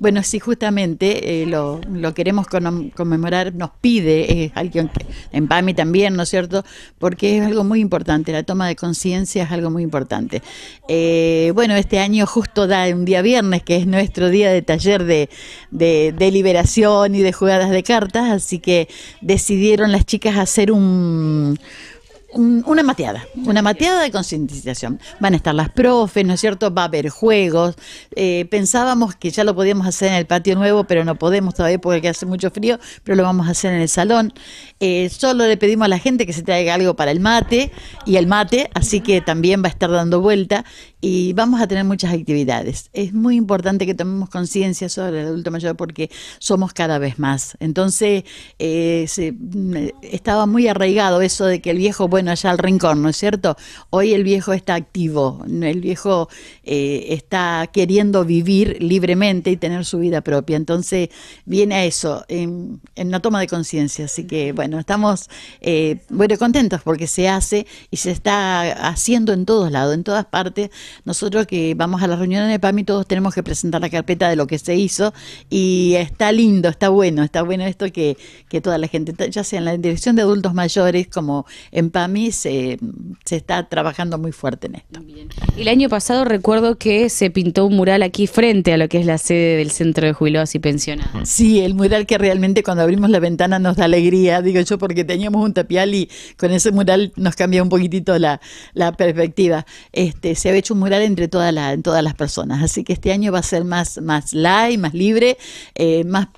Bueno, sí, justamente eh, lo, queremos conmemorar, nos pide alguien que, en PAMI también, ¿no es cierto? Porque es algo muy importante, la toma de conciencia es algo muy importante. Eh, bueno, este año justo da un día viernes, que es nuestro día de taller de, de, de, liberación y de jugadas de cartas, así que decidieron las chicas hacer un Mm, una mateada, una mateada de concientización. Van a estar las profes, ¿no es cierto? Va a haber juegos. Eh, pensábamos que ya lo podíamos hacer en el patio nuevo, pero no podemos todavía porque hace mucho frío, pero lo vamos a hacer en el salón. Eh, solo le pedimos a la gente que se traiga algo para el mate y el mate, así que también va a estar dando vuelta y vamos a tener muchas actividades. Es muy importante que tomemos conciencia sobre el adulto mayor porque somos cada vez más. Entonces, eh, mm, estaba muy arraigado eso de que el viejo allá al rincón, ¿no es cierto? Hoy el viejo está activo, el viejo eh, está queriendo vivir libremente y tener su vida propia, entonces viene a eso, en, una toma de conciencia, así que bueno, estamos eh, contentos porque se hace y se está haciendo en todos lados, en todas partes. Nosotros que vamos a las reuniones de PAMI todos tenemos que presentar la carpeta de lo que se hizo y está lindo, está bueno, está bueno esto que, que toda la gente, ya sea en la dirección de adultos mayores como en PAMI, mí se, se está trabajando muy fuerte en esto. El año pasado recuerdo que se pintó un mural aquí frente a lo que es la sede del Centro de Jubilados y Pensionados. Mm. Sí, el mural que realmente cuando abrimos la ventana nos da alegría, digo yo, porque teníamos un tapial y con ese mural nos cambia un poquitito la, la perspectiva. Este, se ha hecho un mural entre toda la, en todas las personas, así que este año va a ser más, más light, más libre, eh, más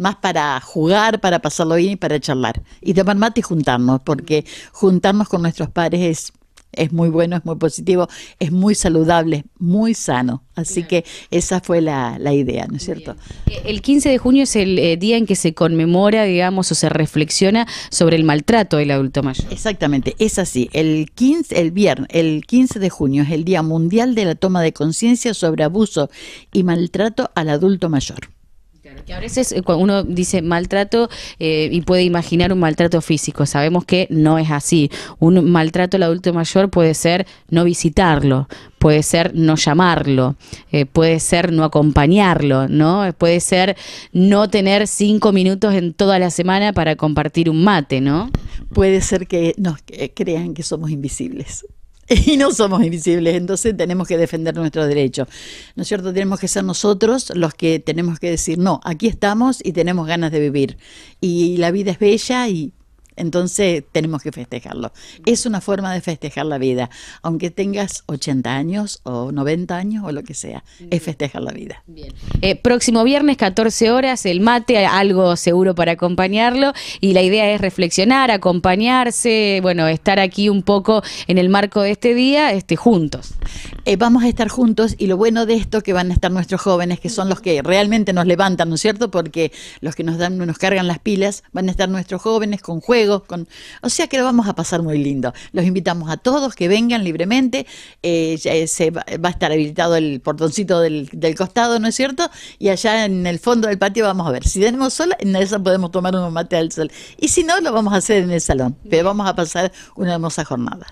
más para jugar, para pasarlo bien y para charlar. Y tomar mate y juntarnos, porque juntarnos con nuestros padres es muy bueno, es muy positivo, es muy saludable, muy sano. Así que esa fue la, idea, ¿no es cierto? Eh, el 15 de junio es el eh, día en que se conmemora, digamos, o se reflexiona sobre el maltrato del adulto mayor. Exactamente, es así. El 15, el viernes, el 15 de junio es el Día Mundial de la Toma de Conciencia sobre Abuso y Maltrato al Adulto Mayor. Que a veces eh, uno dice maltrato eh, y puede imaginar un maltrato físico, sabemos que no es así. Un maltrato al adulto mayor puede ser no visitarlo, puede ser no llamarlo, eh, puede ser no acompañarlo, ¿no? Puede ser no tener cinco minutos en toda la semana para compartir un mate, ¿no? Puede ser que nos crean que somos invisibles. y no somos invisibles, entonces tenemos que defender nuestros derechos. ¿No es cierto? Tenemos que ser nosotros los que tenemos que decir, no, aquí estamos y tenemos ganas de vivir. Y la vida es bella y entonces tenemos que festejarlo. Es una forma de festejar la vida, aunque tengas 80 años o 90 años o lo que sea, es festejar la vida. Bien. Eh, próximo viernes, 14 horas, el mate, algo seguro para acompañarlo y la idea es reflexionar, acompañarse, bueno, estar aquí un poco en el marco de este día, este, juntos. Eh, vamos a estar juntos y lo bueno de esto que van a estar nuestros jóvenes, que son los que realmente nos levantan, ¿no es cierto? Porque los que nos dan, nos cargan las pilas, van a estar nuestros jóvenes con juegos o sea que lo vamos a pasar muy lindo. Los invitamos a todos que vengan libremente. Eh, eh, se va, a estar habilitado el portoncito del, costado, ¿no es cierto? Y allá en el fondo del patio vamos a ver. Si tenemos sol, en esa podemos tomar un mate al sol. Y si no, lo vamos a hacer en el salón. Pero vamos a pasar una hermosa jornada.